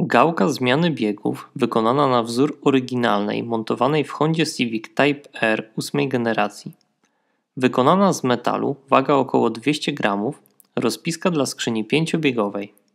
Gałka zmiany biegów wykonana na wzór oryginalnej montowanej w Hondzie Civic Type R 8 generacji. Wykonana z metalu, waga około 200 g, rozpiska dla skrzyni pięciobiegowej.